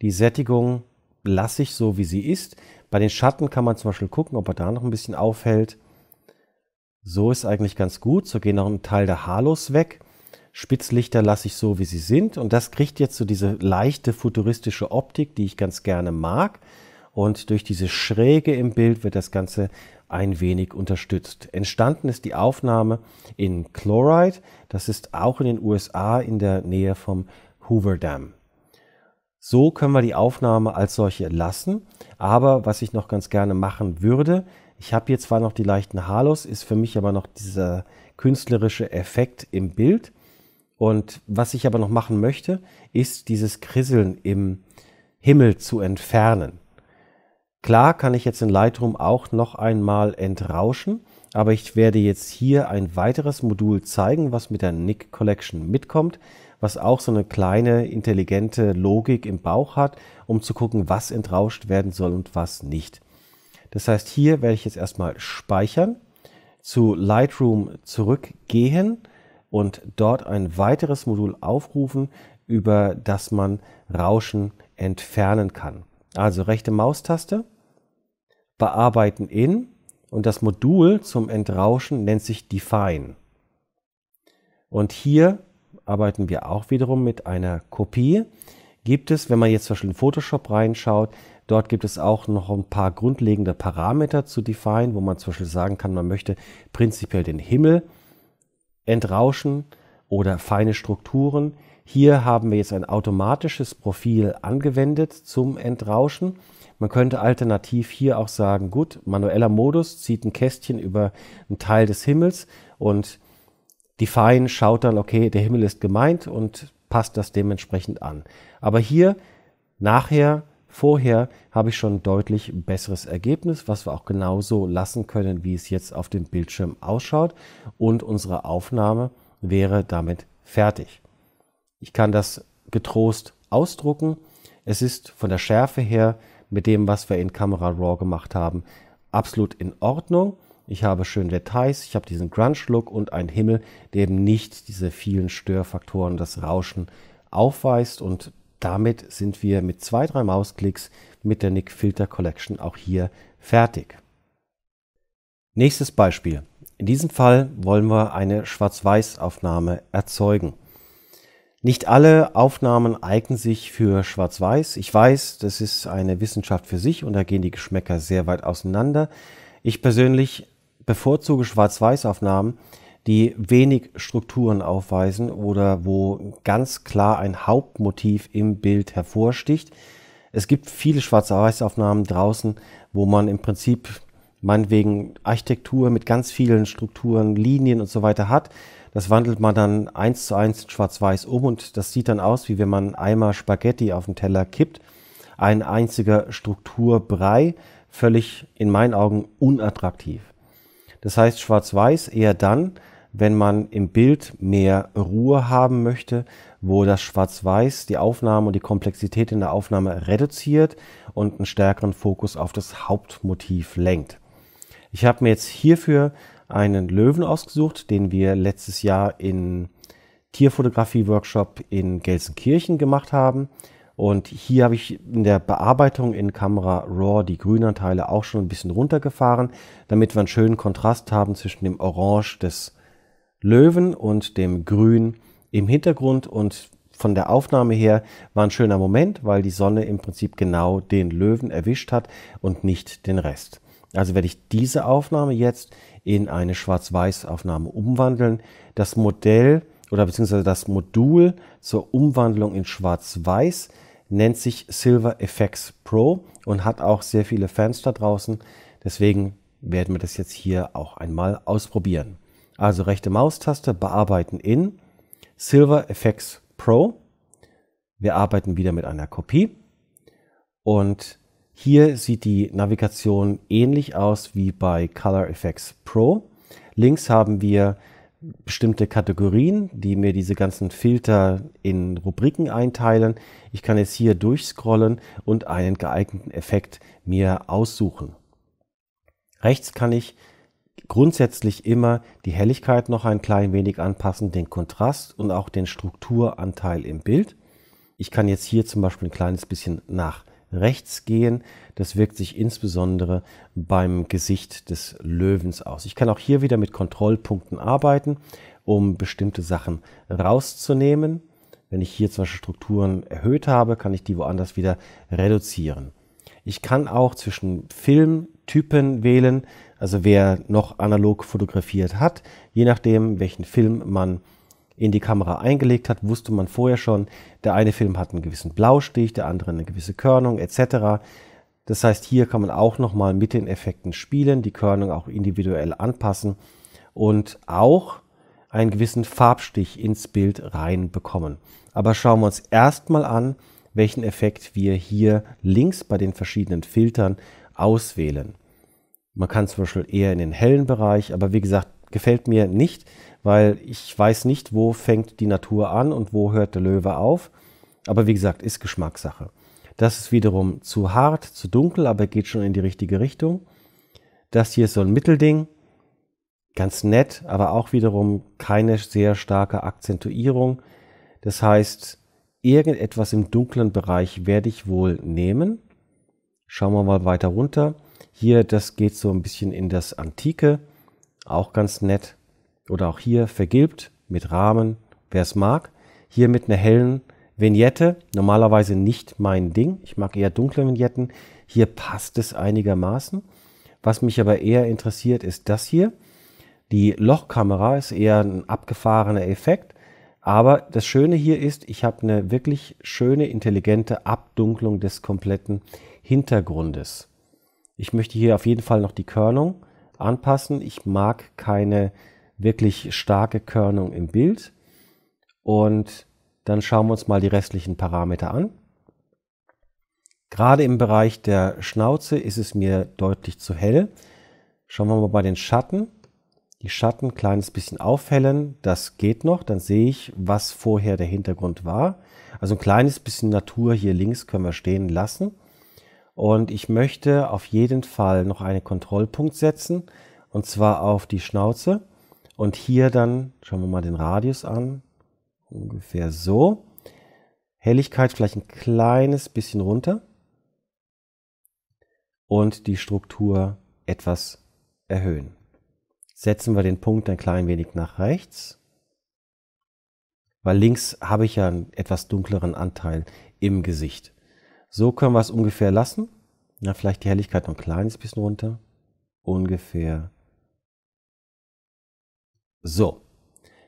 Die Sättigung lasse ich so, wie sie ist. Bei den Schatten kann man zum Beispiel gucken, ob er da noch ein bisschen aufhält. So ist eigentlich ganz gut. So gehen auch ein Teil der Halos weg. Spitzlichter lasse ich so, wie sie sind. Und das kriegt jetzt so diese leichte futuristische Optik, die ich ganz gerne mag. Und durch diese Schräge im Bild wird das Ganze ein wenig unterstützt. Entstanden ist die Aufnahme in Chloride. Das ist auch in den USA in der Nähe vom Hoover Dam. So können wir die Aufnahme als solche lassen. Aber was ich noch ganz gerne machen würde, ich habe hier zwar noch die leichten Halos, ist für mich aber noch dieser künstlerische Effekt im Bild. Und was ich aber noch machen möchte, ist dieses Krisseln im Himmel zu entfernen. Klar kann ich jetzt in Lightroom auch noch einmal entrauschen, aber ich werde jetzt hier ein weiteres Modul zeigen, was mit der Nick Collection mitkommt, was auch so eine kleine intelligente Logik im Bauch hat, um zu gucken, was entrauscht werden soll und was nicht. Das heißt, hier werde ich jetzt erstmal speichern, zu Lightroom zurückgehen und dort ein weiteres Modul aufrufen, über das man Rauschen entfernen kann. Also rechte Maustaste, bearbeiten in und das Modul zum Entrauschen nennt sich Define. Und hier arbeiten wir auch wiederum mit einer Kopie. Gibt es, wenn man jetzt zum Beispiel in Photoshop reinschaut, Dort gibt es auch noch ein paar grundlegende Parameter zu define, wo man zum Beispiel sagen kann, man möchte prinzipiell den Himmel entrauschen oder feine Strukturen. Hier haben wir jetzt ein automatisches Profil angewendet zum Entrauschen. Man könnte alternativ hier auch sagen, gut, manueller Modus zieht ein Kästchen über einen Teil des Himmels und Define schaut dann, okay, der Himmel ist gemeint und passt das dementsprechend an. Aber hier nachher Vorher habe ich schon ein deutlich besseres Ergebnis, was wir auch genauso lassen können, wie es jetzt auf dem Bildschirm ausschaut. Und unsere Aufnahme wäre damit fertig. Ich kann das getrost ausdrucken. Es ist von der Schärfe her mit dem, was wir in Camera Raw gemacht haben, absolut in Ordnung. Ich habe schöne Details, ich habe diesen Grunge-Look und einen Himmel, der eben nicht diese vielen Störfaktoren, das Rauschen aufweist. Und damit sind wir mit zwei, drei Mausklicks mit der Nick Filter Collection auch hier fertig. Nächstes Beispiel. In diesem Fall wollen wir eine Schwarz-Weiß-Aufnahme erzeugen. Nicht alle Aufnahmen eignen sich für Schwarz-Weiß. Ich weiß, das ist eine Wissenschaft für sich und da gehen die Geschmäcker sehr weit auseinander. Ich persönlich bevorzuge Schwarz-Weiß-Aufnahmen, die wenig Strukturen aufweisen oder wo ganz klar ein Hauptmotiv im Bild hervorsticht. Es gibt viele Schwarz-Weiß-Aufnahmen draußen, wo man im Prinzip meinetwegen Architektur mit ganz vielen Strukturen, Linien und so weiter hat. Das wandelt man dann eins zu eins in Schwarz-Weiß um und das sieht dann aus, wie wenn man einen Eimer Spaghetti auf den Teller kippt. Ein einziger Strukturbrei, völlig in meinen Augen unattraktiv. Das heißt, Schwarz-Weiß eher dann, wenn man im Bild mehr Ruhe haben möchte, wo das Schwarz-Weiß die Aufnahme und die Komplexität in der Aufnahme reduziert und einen stärkeren Fokus auf das Hauptmotiv lenkt. Ich habe mir jetzt hierfür einen Löwen ausgesucht, den wir letztes Jahr in Tierfotografie-Workshop in Gelsenkirchen gemacht haben. Und hier habe ich in der Bearbeitung in Kamera Raw die Grünanteile auch schon ein bisschen runtergefahren, damit wir einen schönen Kontrast haben zwischen dem Orange des Löwen und dem Grün im Hintergrund und von der Aufnahme her war ein schöner Moment, weil die Sonne im Prinzip genau den Löwen erwischt hat und nicht den Rest. Also werde ich diese Aufnahme jetzt in eine Schwarz-Weiß-Aufnahme umwandeln. Das Modell oder beziehungsweise das Modul zur Umwandlung in Schwarz-Weiß nennt sich Silver Effects Pro und hat auch sehr viele Fans da draußen. Deswegen werden wir das jetzt hier auch einmal ausprobieren also rechte Maustaste, bearbeiten in Silver Effects Pro. Wir arbeiten wieder mit einer Kopie. Und hier sieht die Navigation ähnlich aus wie bei Color Effects Pro. Links haben wir bestimmte Kategorien, die mir diese ganzen Filter in Rubriken einteilen. Ich kann jetzt hier durchscrollen und einen geeigneten Effekt mir aussuchen. Rechts kann ich grundsätzlich immer die Helligkeit noch ein klein wenig anpassen, den Kontrast und auch den Strukturanteil im Bild. Ich kann jetzt hier zum Beispiel ein kleines bisschen nach rechts gehen. Das wirkt sich insbesondere beim Gesicht des Löwens aus. Ich kann auch hier wieder mit Kontrollpunkten arbeiten, um bestimmte Sachen rauszunehmen. Wenn ich hier zum Beispiel Strukturen erhöht habe, kann ich die woanders wieder reduzieren. Ich kann auch zwischen Filmtypen wählen. Also wer noch analog fotografiert hat, je nachdem, welchen Film man in die Kamera eingelegt hat, wusste man vorher schon, der eine Film hat einen gewissen Blaustich, der andere eine gewisse Körnung etc. Das heißt, hier kann man auch nochmal mit den Effekten spielen, die Körnung auch individuell anpassen und auch einen gewissen Farbstich ins Bild reinbekommen. Aber schauen wir uns erstmal an, welchen Effekt wir hier links bei den verschiedenen Filtern auswählen. Man kann zum Beispiel eher in den hellen Bereich, aber wie gesagt, gefällt mir nicht, weil ich weiß nicht, wo fängt die Natur an und wo hört der Löwe auf. Aber wie gesagt, ist Geschmackssache. Das ist wiederum zu hart, zu dunkel, aber geht schon in die richtige Richtung. Das hier ist so ein Mittelding. Ganz nett, aber auch wiederum keine sehr starke Akzentuierung. Das heißt, irgendetwas im dunklen Bereich werde ich wohl nehmen. Schauen wir mal weiter runter. Hier, das geht so ein bisschen in das Antike, auch ganz nett. Oder auch hier vergilbt mit Rahmen, wer es mag. Hier mit einer hellen Vignette, normalerweise nicht mein Ding. Ich mag eher dunkle Vignetten. Hier passt es einigermaßen. Was mich aber eher interessiert, ist das hier. Die Lochkamera ist eher ein abgefahrener Effekt. Aber das Schöne hier ist, ich habe eine wirklich schöne, intelligente Abdunklung des kompletten Hintergrundes. Ich möchte hier auf jeden Fall noch die Körnung anpassen. Ich mag keine wirklich starke Körnung im Bild. Und dann schauen wir uns mal die restlichen Parameter an. Gerade im Bereich der Schnauze ist es mir deutlich zu hell. Schauen wir mal bei den Schatten. Die Schatten ein kleines bisschen aufhellen, das geht noch. Dann sehe ich, was vorher der Hintergrund war. Also ein kleines bisschen Natur hier links können wir stehen lassen. Und ich möchte auf jeden Fall noch einen Kontrollpunkt setzen und zwar auf die Schnauze. Und hier dann, schauen wir mal den Radius an, ungefähr so. Helligkeit vielleicht ein kleines bisschen runter und die Struktur etwas erhöhen. Setzen wir den Punkt ein klein wenig nach rechts, weil links habe ich ja einen etwas dunkleren Anteil im Gesicht. So können wir es ungefähr lassen. Na, vielleicht die Helligkeit noch ein kleines bisschen runter. Ungefähr. So.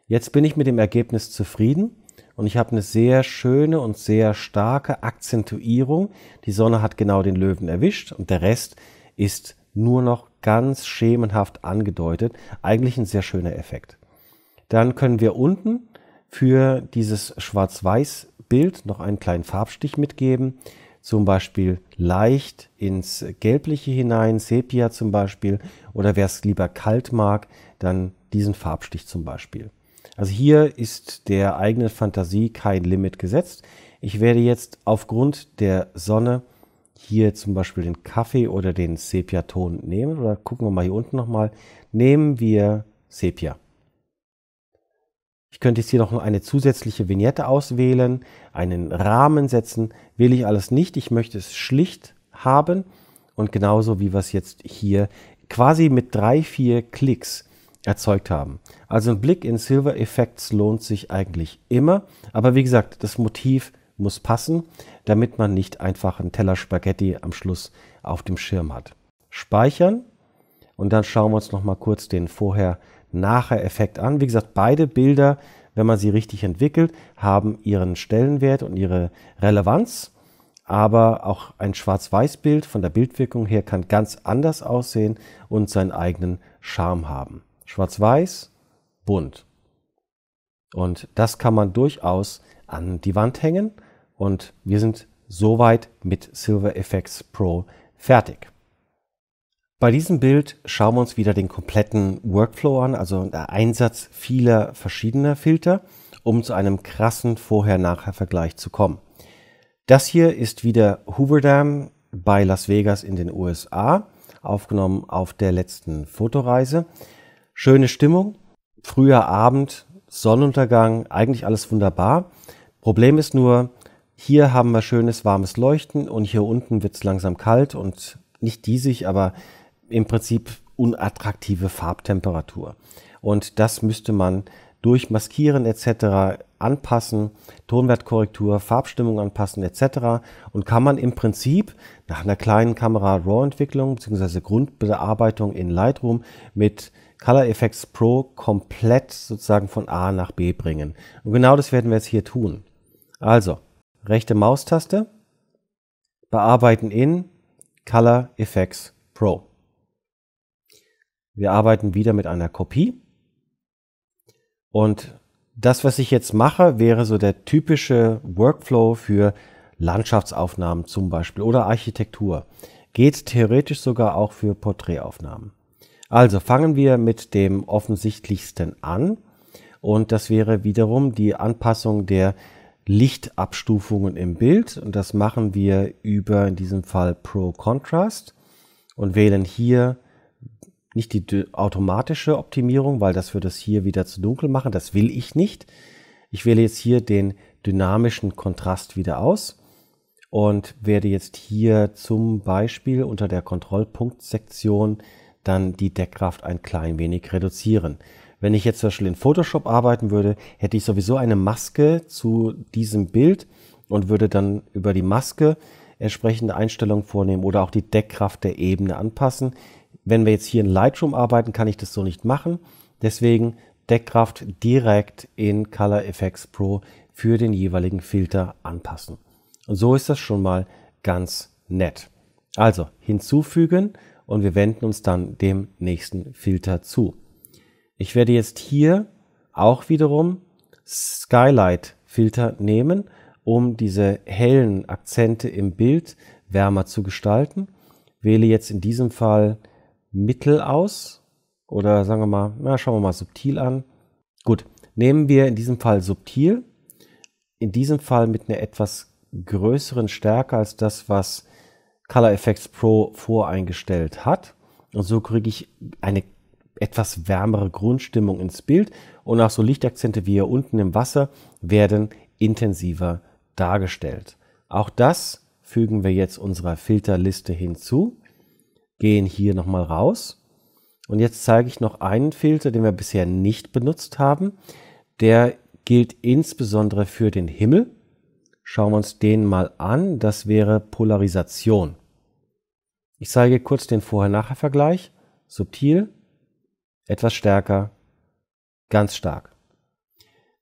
Jetzt bin ich mit dem Ergebnis zufrieden und ich habe eine sehr schöne und sehr starke Akzentuierung. Die Sonne hat genau den Löwen erwischt und der Rest ist nur noch ganz schemenhaft angedeutet. Eigentlich ein sehr schöner Effekt. Dann können wir unten für dieses Schwarz-Weiß-Bild noch einen kleinen Farbstich mitgeben zum Beispiel leicht ins Gelbliche hinein, Sepia zum Beispiel, oder wer es lieber kalt mag, dann diesen Farbstich zum Beispiel. Also hier ist der eigenen Fantasie kein Limit gesetzt. Ich werde jetzt aufgrund der Sonne hier zum Beispiel den Kaffee oder den Sepia-Ton nehmen. Oder gucken wir mal hier unten nochmal. Nehmen wir Sepia. Ich könnte jetzt hier noch eine zusätzliche Vignette auswählen, einen Rahmen setzen, wähle ich alles nicht. Ich möchte es schlicht haben und genauso wie wir es jetzt hier quasi mit drei, vier Klicks erzeugt haben. Also ein Blick in Silver Effects lohnt sich eigentlich immer, aber wie gesagt, das Motiv muss passen, damit man nicht einfach einen Teller Spaghetti am Schluss auf dem Schirm hat. Speichern und dann schauen wir uns noch mal kurz den vorher Nachher-Effekt an. Wie gesagt, beide Bilder, wenn man sie richtig entwickelt, haben ihren Stellenwert und ihre Relevanz. Aber auch ein Schwarz-Weiß-Bild von der Bildwirkung her kann ganz anders aussehen und seinen eigenen Charme haben. Schwarz-Weiß, bunt. Und das kann man durchaus an die Wand hängen. Und wir sind soweit mit Silver Effects Pro fertig. Bei diesem Bild schauen wir uns wieder den kompletten Workflow an, also der Einsatz vieler verschiedener Filter, um zu einem krassen Vorher-Nachher-Vergleich zu kommen. Das hier ist wieder Hoover Dam bei Las Vegas in den USA, aufgenommen auf der letzten Fotoreise. Schöne Stimmung, früher Abend, Sonnenuntergang, eigentlich alles wunderbar. Problem ist nur, hier haben wir schönes warmes Leuchten und hier unten wird es langsam kalt und nicht diesig, aber im Prinzip unattraktive Farbtemperatur. Und das müsste man durch Maskieren etc. anpassen, Tonwertkorrektur, Farbstimmung anpassen etc. Und kann man im Prinzip nach einer kleinen Kamera RAW-Entwicklung bzw. Grundbearbeitung in Lightroom mit Color Effects Pro komplett sozusagen von A nach B bringen. Und genau das werden wir jetzt hier tun. Also, rechte Maustaste, bearbeiten in Color Effects Pro. Wir arbeiten wieder mit einer Kopie. Und das, was ich jetzt mache, wäre so der typische Workflow für Landschaftsaufnahmen zum Beispiel oder Architektur. Geht theoretisch sogar auch für Porträtaufnahmen. Also fangen wir mit dem offensichtlichsten an. Und das wäre wiederum die Anpassung der Lichtabstufungen im Bild. Und das machen wir über in diesem Fall Pro Contrast und wählen hier nicht die automatische Optimierung, weil das würde es hier wieder zu dunkel machen. Das will ich nicht. Ich wähle jetzt hier den dynamischen Kontrast wieder aus und werde jetzt hier zum Beispiel unter der Kontrollpunktsektion dann die Deckkraft ein klein wenig reduzieren. Wenn ich jetzt zum Beispiel in Photoshop arbeiten würde, hätte ich sowieso eine Maske zu diesem Bild und würde dann über die Maske entsprechende Einstellungen vornehmen oder auch die Deckkraft der Ebene anpassen. Wenn wir jetzt hier in Lightroom arbeiten, kann ich das so nicht machen. Deswegen Deckkraft direkt in Color Effects Pro für den jeweiligen Filter anpassen. Und so ist das schon mal ganz nett. Also hinzufügen und wir wenden uns dann dem nächsten Filter zu. Ich werde jetzt hier auch wiederum Skylight Filter nehmen, um diese hellen Akzente im Bild wärmer zu gestalten. Wähle jetzt in diesem Fall mittel aus oder sagen wir mal, na, schauen wir mal subtil an. Gut, nehmen wir in diesem Fall subtil, in diesem Fall mit einer etwas größeren Stärke als das, was Color Effects Pro voreingestellt hat. Und so kriege ich eine etwas wärmere Grundstimmung ins Bild und auch so Lichtakzente wie hier unten im Wasser werden intensiver dargestellt. Auch das fügen wir jetzt unserer Filterliste hinzu gehen hier nochmal raus. Und jetzt zeige ich noch einen Filter, den wir bisher nicht benutzt haben. Der gilt insbesondere für den Himmel. Schauen wir uns den mal an. Das wäre Polarisation. Ich zeige kurz den Vorher-Nachher-Vergleich. Subtil, etwas stärker, ganz stark.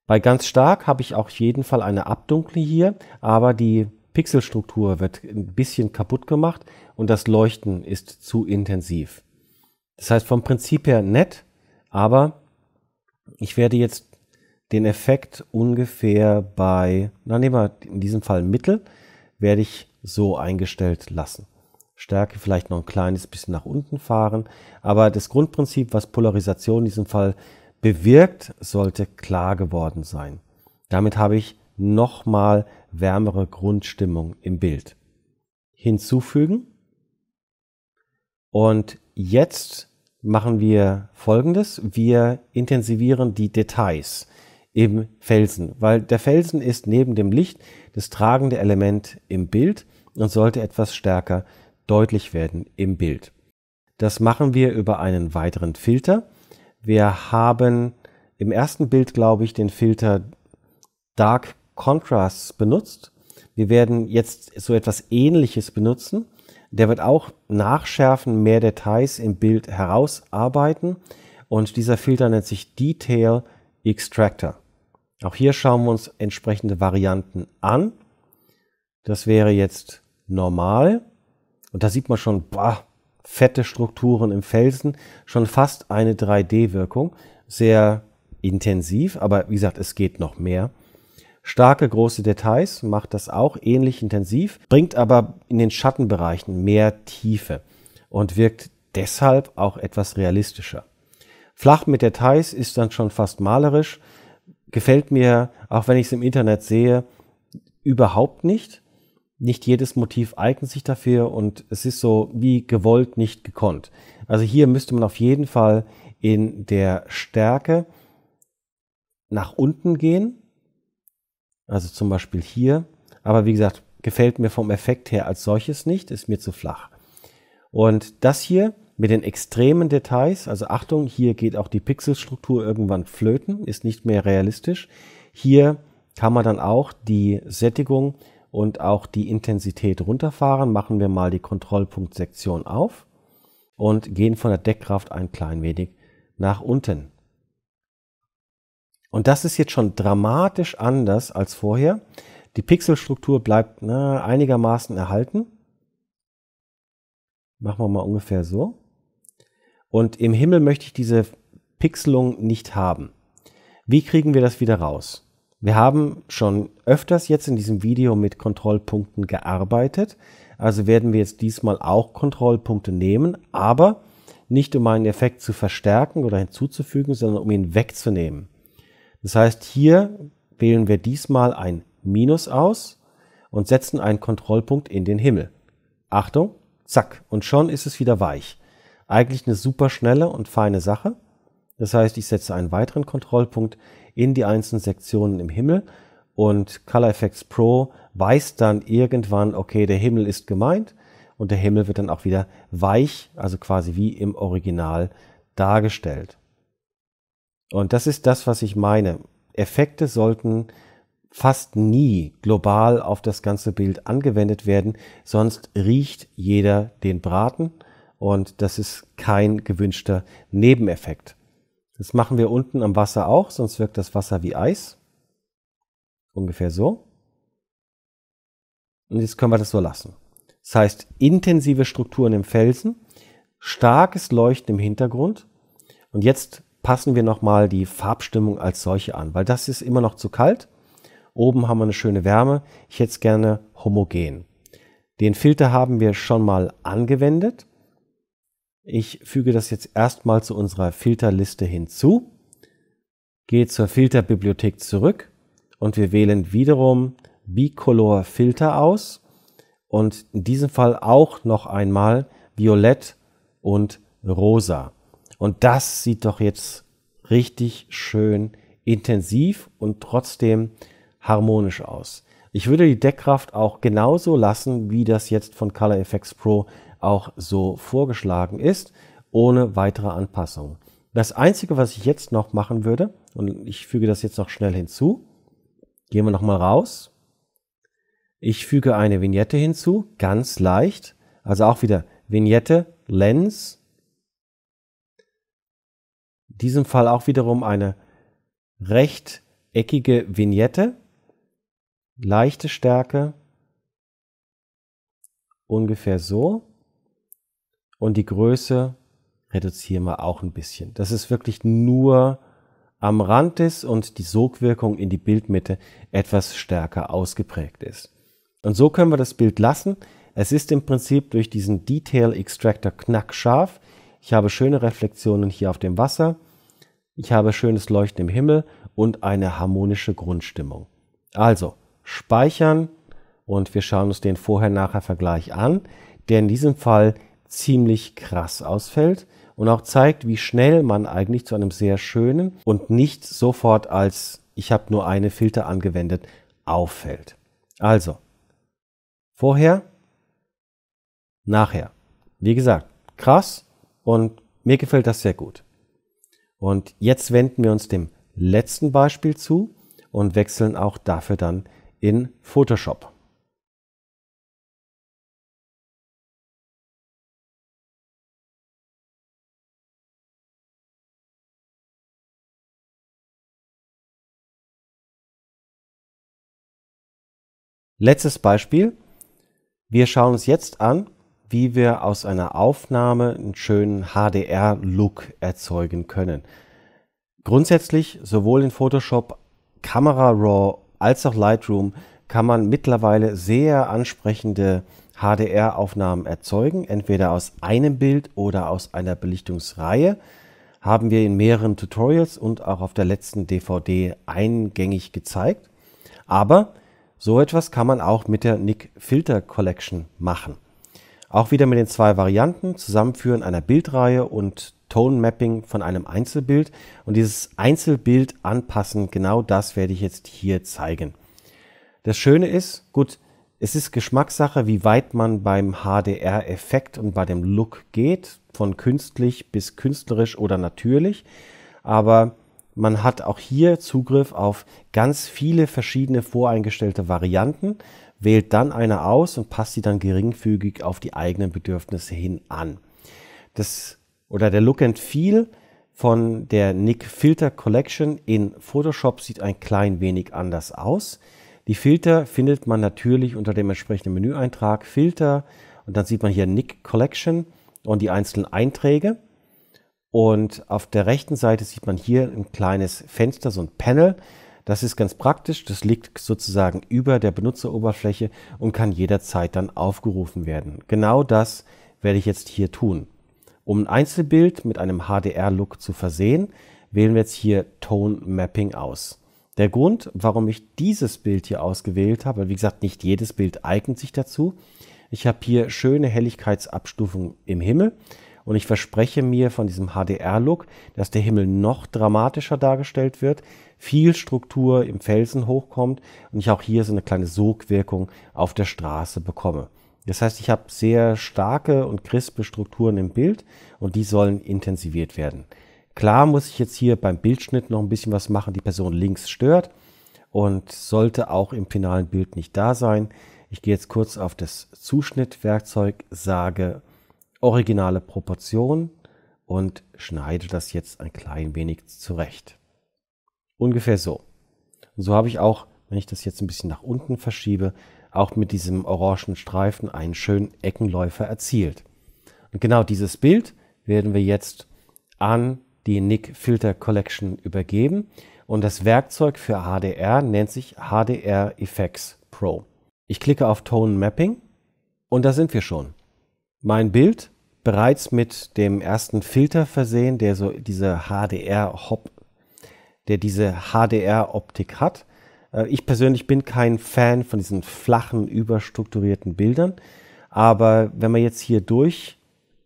Bei ganz stark habe ich auch jeden Fall eine Abdunkle hier, aber die Pixelstruktur wird ein bisschen kaputt gemacht, und das Leuchten ist zu intensiv. Das heißt vom Prinzip her nett, aber ich werde jetzt den Effekt ungefähr bei, na nehmen wir in diesem Fall Mittel, werde ich so eingestellt lassen. Stärke vielleicht noch ein kleines bisschen nach unten fahren, aber das Grundprinzip, was Polarisation in diesem Fall bewirkt, sollte klar geworden sein. Damit habe ich nochmal wärmere Grundstimmung im Bild. Hinzufügen und jetzt machen wir Folgendes. Wir intensivieren die Details im Felsen, weil der Felsen ist neben dem Licht das tragende Element im Bild und sollte etwas stärker deutlich werden im Bild. Das machen wir über einen weiteren Filter. Wir haben im ersten Bild, glaube ich, den Filter Dark Contrasts benutzt. Wir werden jetzt so etwas Ähnliches benutzen der wird auch nachschärfen, mehr Details im Bild herausarbeiten und dieser Filter nennt sich Detail Extractor. Auch hier schauen wir uns entsprechende Varianten an. Das wäre jetzt normal und da sieht man schon, boah, fette Strukturen im Felsen, schon fast eine 3D-Wirkung. Sehr intensiv, aber wie gesagt, es geht noch mehr starke große Details, macht das auch ähnlich intensiv, bringt aber in den Schattenbereichen mehr Tiefe und wirkt deshalb auch etwas realistischer. Flach mit Details ist dann schon fast malerisch, gefällt mir, auch wenn ich es im Internet sehe, überhaupt nicht. Nicht jedes Motiv eignet sich dafür und es ist so wie gewollt, nicht gekonnt. Also hier müsste man auf jeden Fall in der Stärke nach unten gehen also zum Beispiel hier. Aber wie gesagt, gefällt mir vom Effekt her als solches nicht, ist mir zu flach. Und das hier mit den extremen Details, also Achtung, hier geht auch die Pixelstruktur irgendwann flöten, ist nicht mehr realistisch. Hier kann man dann auch die Sättigung und auch die Intensität runterfahren. Machen wir mal die Kontrollpunktsektion auf und gehen von der Deckkraft ein klein wenig nach unten. Und das ist jetzt schon dramatisch anders als vorher. Die Pixelstruktur bleibt na, ne, einigermaßen erhalten. Machen wir mal ungefähr so. Und im Himmel möchte ich diese Pixelung nicht haben. Wie kriegen wir das wieder raus? Wir haben schon öfters jetzt in diesem Video mit Kontrollpunkten gearbeitet. Also werden wir jetzt diesmal auch Kontrollpunkte nehmen, aber nicht um einen Effekt zu verstärken oder hinzuzufügen, sondern um ihn wegzunehmen. Das heißt, hier wählen wir diesmal ein Minus aus und setzen einen Kontrollpunkt in den Himmel. Achtung, zack, und schon ist es wieder weich. Eigentlich eine super schnelle und feine Sache. Das heißt, ich setze einen weiteren Kontrollpunkt in die einzelnen Sektionen im Himmel und Color Effects Pro weiß dann irgendwann, okay, der Himmel ist gemeint und der Himmel wird dann auch wieder weich, also quasi wie im Original dargestellt. Und das ist das, was ich meine. Effekte sollten fast nie global auf das ganze Bild angewendet werden, sonst riecht jeder den Braten und das ist kein gewünschter Nebeneffekt. Das machen wir unten am Wasser auch, sonst wirkt das Wasser wie Eis. Ungefähr so. Und jetzt können wir das so lassen. Das heißt, intensive Strukturen im Felsen, starkes Leuchten im Hintergrund. Und jetzt passen wir nochmal die Farbstimmung als solche an, weil das ist immer noch zu kalt. Oben haben wir eine schöne Wärme. Ich hätte es gerne homogen. Den Filter haben wir schon mal angewendet. Ich füge das jetzt erstmal zu unserer Filterliste hinzu, gehe zur Filterbibliothek zurück und wir wählen wiederum Bicolor Filter aus und in diesem Fall auch noch einmal Violett und Rosa. Und das sieht doch jetzt richtig schön intensiv und trotzdem harmonisch aus. Ich würde die Deckkraft auch genauso lassen, wie das jetzt von Color Effects Pro auch so vorgeschlagen ist, ohne weitere Anpassungen. Das Einzige, was ich jetzt noch machen würde, und ich füge das jetzt noch schnell hinzu, gehen wir nochmal raus. Ich füge eine Vignette hinzu, ganz leicht. Also auch wieder Vignette, Lens, in diesem Fall auch wiederum eine rechteckige Vignette, leichte Stärke, ungefähr so. Und die Größe reduzieren wir auch ein bisschen. Das ist wirklich nur am Rand ist und die Sogwirkung in die Bildmitte etwas stärker ausgeprägt ist. Und so können wir das Bild lassen. Es ist im Prinzip durch diesen Detail Extractor knackscharf. Ich habe schöne Reflexionen hier auf dem Wasser. Ich habe schönes Leuchten im Himmel und eine harmonische Grundstimmung. Also, speichern und wir schauen uns den Vorher-Nachher-Vergleich an, der in diesem Fall ziemlich krass ausfällt und auch zeigt, wie schnell man eigentlich zu einem sehr schönen und nicht sofort als ich habe nur eine Filter angewendet auffällt. Also, vorher, nachher. Wie gesagt, krass, und mir gefällt das sehr gut. Und jetzt wenden wir uns dem letzten Beispiel zu und wechseln auch dafür dann in Photoshop. Letztes Beispiel. Wir schauen uns jetzt an, wie wir aus einer Aufnahme einen schönen HDR-Look erzeugen können. Grundsätzlich, sowohl in Photoshop, Kamera Raw als auch Lightroom kann man mittlerweile sehr ansprechende HDR-Aufnahmen erzeugen, entweder aus einem Bild oder aus einer Belichtungsreihe. Haben wir in mehreren Tutorials und auch auf der letzten DVD eingängig gezeigt. Aber so etwas kann man auch mit der Nick Filter Collection machen. Auch wieder mit den zwei Varianten, Zusammenführen einer Bildreihe und Tone Mapping von einem Einzelbild. Und dieses Einzelbild anpassen, genau das werde ich jetzt hier zeigen. Das Schöne ist, gut, es ist Geschmackssache, wie weit man beim HDR-Effekt und bei dem Look geht, von künstlich bis künstlerisch oder natürlich. Aber man hat auch hier Zugriff auf ganz viele verschiedene voreingestellte Varianten wählt dann eine aus und passt sie dann geringfügig auf die eigenen Bedürfnisse hin an. Das oder der Look and Feel von der Nick Filter Collection in Photoshop sieht ein klein wenig anders aus. Die Filter findet man natürlich unter dem entsprechenden Menüeintrag Filter und dann sieht man hier Nick Collection und die einzelnen Einträge. Und auf der rechten Seite sieht man hier ein kleines Fenster, so ein Panel. Das ist ganz praktisch, das liegt sozusagen über der Benutzeroberfläche und kann jederzeit dann aufgerufen werden. Genau das werde ich jetzt hier tun. Um ein Einzelbild mit einem HDR-Look zu versehen, wählen wir jetzt hier Tone Mapping aus. Der Grund, warum ich dieses Bild hier ausgewählt habe, weil wie gesagt, nicht jedes Bild eignet sich dazu. Ich habe hier schöne Helligkeitsabstufung im Himmel. Und ich verspreche mir von diesem HDR-Look, dass der Himmel noch dramatischer dargestellt wird, viel Struktur im Felsen hochkommt und ich auch hier so eine kleine Sogwirkung auf der Straße bekomme. Das heißt, ich habe sehr starke und crispe Strukturen im Bild und die sollen intensiviert werden. Klar muss ich jetzt hier beim Bildschnitt noch ein bisschen was machen, die Person links stört und sollte auch im finalen Bild nicht da sein. Ich gehe jetzt kurz auf das Zuschnittwerkzeug, sage originale Proportion und schneide das jetzt ein klein wenig zurecht. Ungefähr so. so habe ich auch, wenn ich das jetzt ein bisschen nach unten verschiebe, auch mit diesem orangen Streifen einen schönen Eckenläufer erzielt. Und genau dieses Bild werden wir jetzt an die Nick Filter Collection übergeben. Und das Werkzeug für HDR nennt sich HDR Effects Pro. Ich klicke auf Tone Mapping und da sind wir schon mein Bild bereits mit dem ersten Filter versehen, der so diese HDR Hop, der diese HDR Optik hat. Äh, ich persönlich bin kein Fan von diesen flachen, überstrukturierten Bildern, aber wenn man jetzt hier durch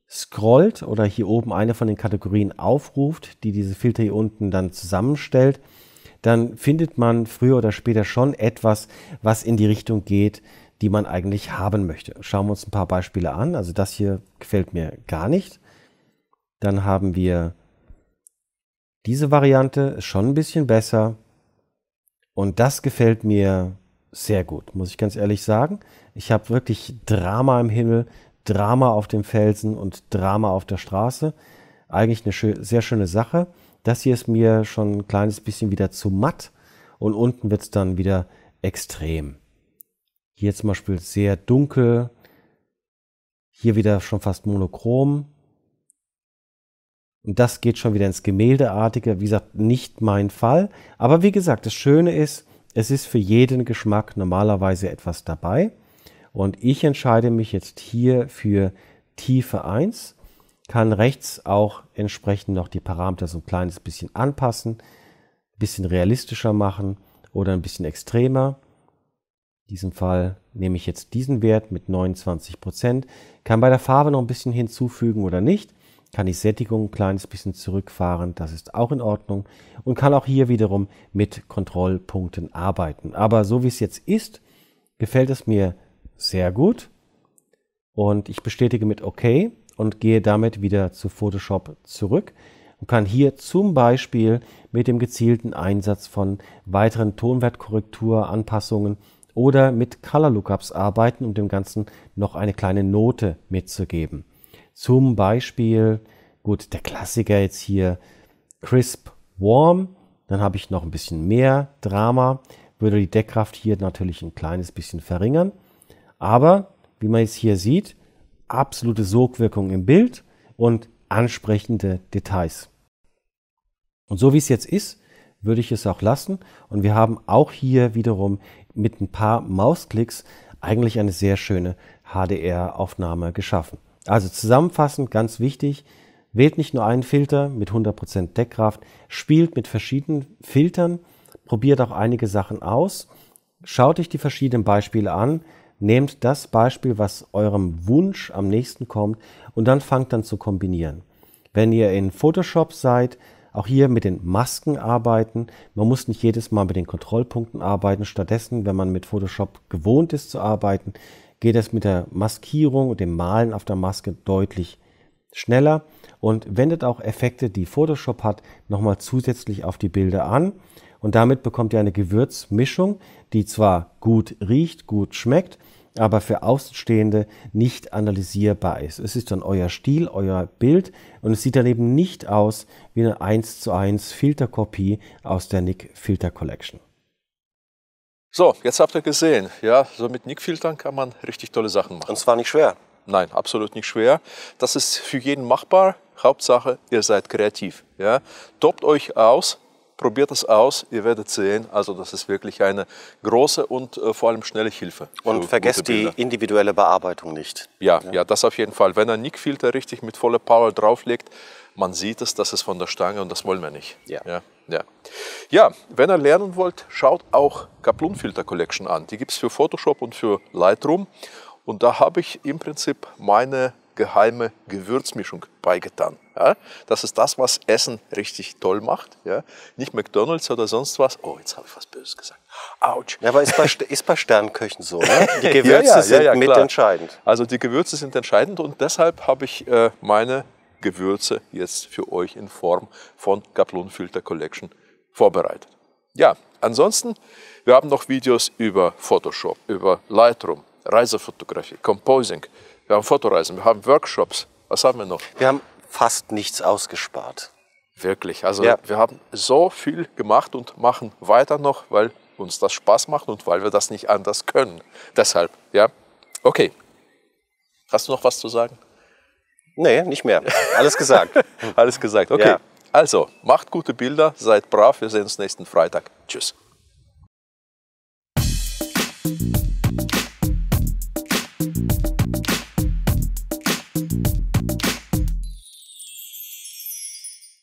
scrollt oder hier oben eine von den Kategorien aufruft, die diese Filter hier unten dann zusammenstellt, dann findet man früher oder später schon etwas, was in die Richtung geht, die man eigentlich haben möchte. Schauen wir uns ein paar Beispiele an. Also das hier gefällt mir gar nicht. Dann haben wir diese Variante, ist schon ein bisschen besser. Und das gefällt mir sehr gut, muss ich ganz ehrlich sagen. Ich habe wirklich Drama im Himmel, Drama auf dem Felsen und Drama auf der Straße. Eigentlich eine schön, sehr schöne Sache. Das hier ist mir schon ein kleines bisschen wieder zu matt und unten wird es dann wieder extrem. Hier zum Beispiel sehr dunkel. Hier wieder schon fast monochrom. Und das geht schon wieder ins Gemäldeartige. Wie gesagt, nicht mein Fall. Aber wie gesagt, das Schöne ist, es ist für jeden Geschmack normalerweise etwas dabei. Und ich entscheide mich jetzt hier für Tiefe 1, kann rechts auch entsprechend noch die Parameter so ein kleines bisschen anpassen, ein bisschen realistischer machen oder ein bisschen extremer diesem Fall nehme ich jetzt diesen Wert mit 29 Prozent, kann bei der Farbe noch ein bisschen hinzufügen oder nicht, kann die Sättigung ein kleines bisschen zurückfahren, das ist auch in Ordnung und kann auch hier wiederum mit Kontrollpunkten arbeiten. Aber so wie es jetzt ist, gefällt es mir sehr gut und ich bestätige mit OK und gehe damit wieder zu Photoshop zurück und kann hier zum Beispiel mit dem gezielten Einsatz von weiteren Tonwertkorrekturanpassungen oder mit Color Lookups arbeiten, um dem Ganzen noch eine kleine Note mitzugeben. Zum Beispiel, gut, der Klassiker jetzt hier Crisp Warm, dann habe ich noch ein bisschen mehr Drama, würde die Deckkraft hier natürlich ein kleines bisschen verringern. Aber, wie man jetzt hier sieht, absolute Sogwirkung im Bild und ansprechende Details. Und so wie es jetzt ist, würde ich es auch lassen. Und wir haben auch hier wiederum mit ein paar Mausklicks eigentlich eine sehr schöne HDR-Aufnahme geschaffen. Also zusammenfassend ganz wichtig, wählt nicht nur einen Filter mit 100% Deckkraft, spielt mit verschiedenen Filtern, probiert auch einige Sachen aus, schaut euch die verschiedenen Beispiele an, nehmt das Beispiel, was eurem Wunsch am nächsten kommt und dann fangt dann zu kombinieren. Wenn ihr in Photoshop seid, auch hier mit den Masken arbeiten. Man muss nicht jedes Mal mit den Kontrollpunkten arbeiten. Stattdessen, wenn man mit Photoshop gewohnt ist zu arbeiten, geht es mit der Maskierung und dem Malen auf der Maske deutlich schneller und wendet auch Effekte, die Photoshop hat, nochmal zusätzlich auf die Bilder an. Und damit bekommt ihr eine Gewürzmischung, die zwar gut riecht, gut schmeckt, aber für Außenstehende nicht analysierbar ist. Es ist dann euer Stil, euer Bild und es sieht dann eben nicht aus wie eine 1 zu 1 Filterkopie aus der Nick Filter Collection. So, jetzt habt ihr gesehen, ja, so mit Nick-Filtern kann man richtig tolle Sachen machen. Und zwar nicht schwer. Nein, absolut nicht schwer. Das ist für jeden machbar. Hauptsache, ihr seid kreativ. Ja. Tobt euch aus, Probiert es aus, ihr werdet sehen. Also das ist wirklich eine große und äh, vor allem schnelle Hilfe. Und vergesst die individuelle Bearbeitung nicht. Ja, ja, ja, das auf jeden Fall. Wenn ein Nick-Filter richtig mit voller Power drauflegt, man sieht es, das ist von der Stange und das wollen wir nicht. Ja. ja. Ja. ja, wenn ihr lernen wollt, schaut auch Kaplun Filter Collection an. Die gibt es für Photoshop und für Lightroom. Und da habe ich im Prinzip meine geheime Gewürzmischung beigetan. Ja? Das ist das, was Essen richtig toll macht. Ja? Nicht McDonalds oder sonst was. Oh, jetzt habe ich was Böses gesagt. Autsch. Ja, aber ist bei, ist bei Sternköchen so, ne? Die Gewürze ja, sind mit entscheidend. Also die Gewürze sind entscheidend und deshalb habe ich äh, meine Gewürze jetzt für euch in Form von Gablon Filter Collection vorbereitet. Ja, ansonsten, wir haben noch Videos über Photoshop, über Lightroom, Reisefotografie, Composing, wir haben Fotoreisen, wir haben Workshops. Was haben wir noch? Wir haben fast nichts ausgespart. Wirklich. Also ja. wir haben so viel gemacht und machen weiter noch, weil uns das Spaß macht und weil wir das nicht anders können. Deshalb, ja. Okay. Hast du noch was zu sagen? Nee, nicht mehr. Alles gesagt. Alles gesagt. Okay. Ja. Also, macht gute Bilder, seid brav, wir sehen uns nächsten Freitag. Tschüss.